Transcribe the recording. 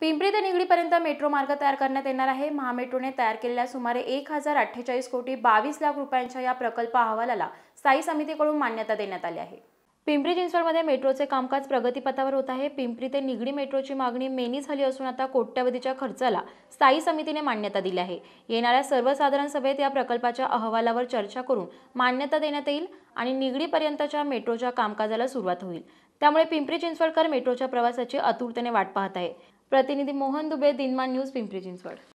पिंपरी ते निगडीपर्यंत मेट्रो मार्ग तयार करण्यात येणार आहे महामेट्रोने तयार केलेल्या सुमारे एक हजार अठ्ठेचाळीस कोटी बावीस लाख रुपयांच्या या प्रकल्प अहवालाला स्थायी समितीकडून मान्यता देण्यात आली आहे पिंपरी चिंचवडमध्ये मेट्रोचे कामकाज प्रगतीपथावर होत आहे पिंपरी ते निगडी मेट्रोची मागणी मेनी झाली असून आता कोट्यवधीच्या खर्चाला स्थायी समितीने मान्यता दिली आहे येणाऱ्या सर्वसाधारण सभेत या प्रकल्पाच्या अहवालावर चर्चा करून मान्यता देण्यात येईल आणि निगडीपर्यंतच्या मेट्रोच्या कामकाजाला सुरुवात होईल त्यामुळे पिंपरी चिंचवडकर मेट्रोच्या प्रवासाची आतुरतेने वाट पाहत आहे પ્રતિનિધિ મોહન દુબે દિનમાન ન્યૂઝ પિંપરી ચિંચવડ